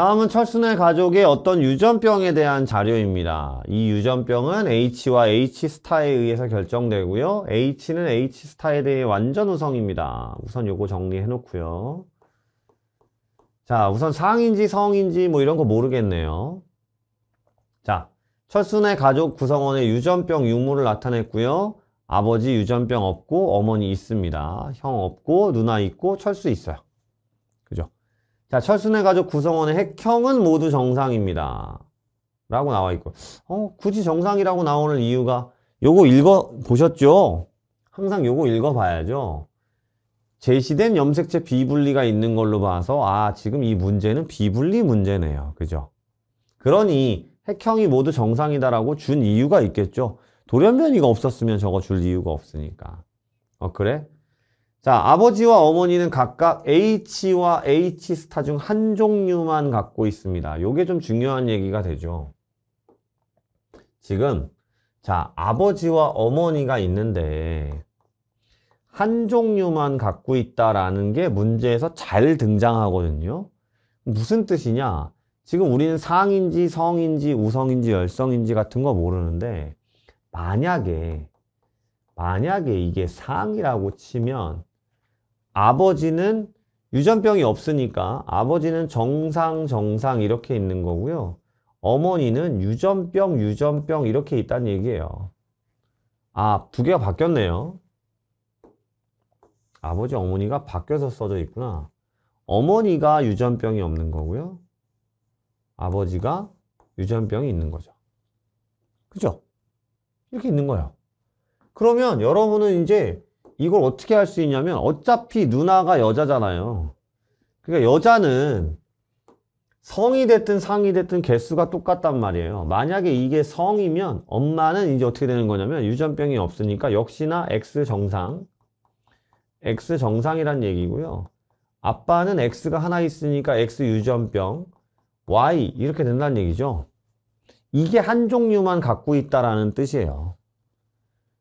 다음은 철순의 가족의 어떤 유전병에 대한 자료입니다. 이 유전병은 H와 H스타에 의해서 결정되고요. H는 H스타에 대해 완전 우성입니다. 우선 요거 정리해 놓고요. 자, 우선 상인지 성인지 뭐 이런 거 모르겠네요. 자, 철순의 가족 구성원의 유전병 유무를 나타냈고요. 아버지 유전병 없고 어머니 있습니다. 형 없고 누나 있고 철수 있어요. 자, 철순의 가족 구성원의 핵형은 모두 정상입니다. 라고 나와 있고 어, 굳이 정상이라고 나오는 이유가 요거 읽어보셨죠? 항상 요거 읽어봐야죠. 제시된 염색체 비분리가 있는 걸로 봐서 아 지금 이 문제는 비분리 문제네요. 그죠? 그러니 핵형이 모두 정상이다라고 준 이유가 있겠죠. 돌연변이가 없었으면 저거 줄 이유가 없으니까. 어 그래? 자, 아버지와 어머니는 각각 H와 H스타 중 한 종류만 갖고 있습니다. 요게 좀 중요한 얘기가 되죠. 지금 자, 아버지와 어머니가 있는데 한 종류만 갖고 있다라는 게 문제에서 잘 등장하거든요. 무슨 뜻이냐? 지금 우리는 상인지 성인지 우성인지 열성인지 같은 거 모르는데 만약에 만약에 이게 상이라고 치면 아버지는 유전병이 없으니까 아버지는 정상 정상 이렇게 있는 거고요. 어머니는 유전병 유전병 이렇게 있다는 얘기예요. 아, 두 개가 바뀌었네요. 아버지 어머니가 바뀌어서 써져 있구나. 어머니가 유전병이 없는 거고요. 아버지가 유전병이 있는 거죠. 그죠? 이렇게 있는 거예요. 그러면 여러분은 이제 이걸 어떻게 할 수 있냐면 어차피 누나가 여자잖아요. 그러니까 여자는 성이 됐든 상이 됐든 개수가 똑같단 말이에요. 만약에 이게 성이면 엄마는 이제 어떻게 되는 거냐면 유전병이 없으니까 역시나 X 정상. X 정상이란 얘기고요. 아빠는 X가 하나 있으니까 X 유전병, Y 이렇게 된다는 얘기죠. 이게 한 종류만 갖고 있다라는 뜻이에요.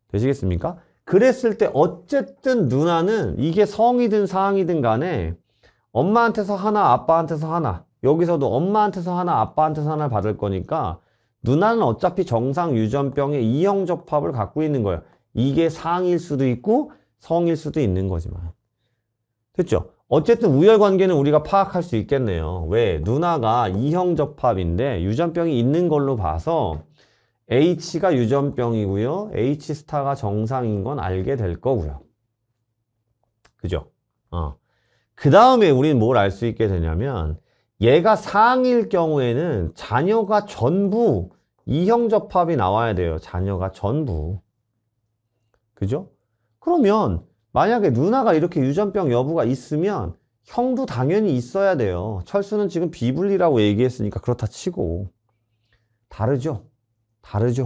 되시겠습니까? 그랬을 때 어쨌든 누나는 이게 성이든 상이든 간에 엄마한테서 하나 아빠한테서 하나 여기서도 엄마한테서 하나 아빠한테서 하나 받을 거니까 누나는 어차피 정상 유전병의 이형 접합을 갖고 있는 거예요 이게 상일 수도 있고 성일 수도 있는 거지만 됐죠? 어쨌든 우열관계는 우리가 파악할 수 있겠네요 왜? 누나가 이형 접합인데 유전병이 있는 걸로 봐서 H가 유전병이고요. H 스타가 정상인 건 알게 될 거고요. 그죠? 어. 그 다음에 우린뭘 알 수 있게 되냐면 얘가 상일 경우에는 자녀가 전부 이형접합이 나와야 돼요. 자녀가 전부. 그죠? 그러면 만약에 누나가 이렇게 유전병 여부가 있으면 형도 당연히 있어야 돼요. 철수는 지금 비분리라고 얘기했으니까 그렇다 치고 다르죠? 다르죠.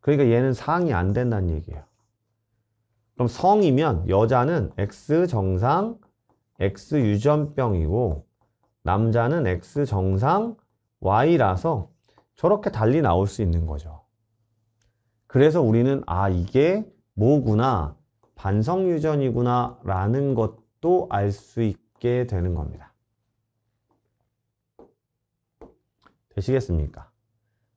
그러니까 얘는 상이 안 된다는 얘기예요. 그럼 성이면 여자는 X 정상 X 유전병이고 남자는 X 정상 Y라서 저렇게 달리 나올 수 있는 거죠. 그래서 우리는 아 이게 뭐구나 반성 유전이구나 라는 것도 알 수 있게 되는 겁니다. 되시겠습니까?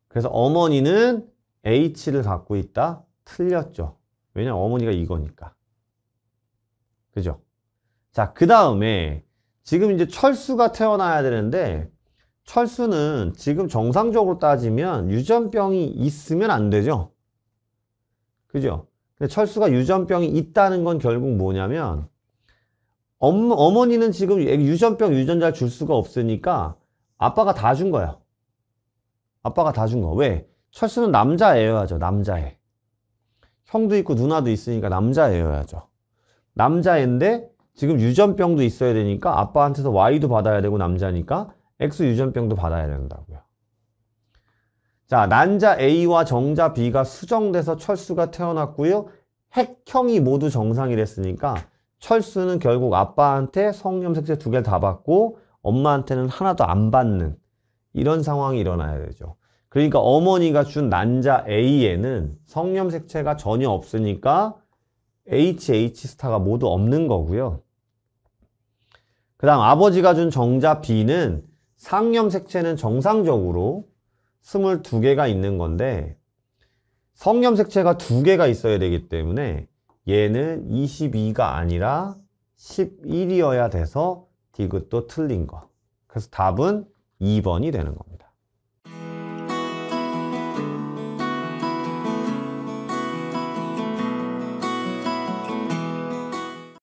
그래서 어머니는 H를 갖고 있다? 틀렸죠. 왜냐면 어머니가 이거니까. 그죠? 자, 그 다음에 지금 이제 철수가 태어나야 되는데 철수는 지금 정상적으로 따지면 유전병이 있으면 안 되죠. 그죠? 근데 철수가 유전병이 있다는 건 결국 뭐냐면 엄, 어머니는 지금 유전병 유전자를 줄 수가 없으니까 아빠가 다준거예요 아빠가 다 준 거. 왜? 철수는 남자애여야죠. 남자애. 형도 있고 누나도 있으니까 남자애여야죠. 남자애인데 지금 유전병도 있어야 되니까 아빠한테서 Y도 받아야 되고 남자니까 X 유전병도 받아야 된다고요. 자, 난자 A와 정자 B가 수정돼서 철수가 태어났고요. 핵형이 모두 정상이 됐으니까 철수는 결국 아빠한테 성염색제 두개 다 받고 엄마한테는 하나도 안 받는 이런 상황이 일어나야 되죠. 그러니까 어머니가 준 난자 A에는 성염 색체가 전혀 없으니까 HH 스타가 모두 없는 거고요. 그 다음 아버지가 준 정자 B는 상염 색체는 정상적으로 22개가 있는 건데 성염 색체가 2개가 있어야 되기 때문에 얘는 22가 아니라 11이어야 돼서 디귿도 틀린 거. 그래서 답은 2번이 되는 겁니다.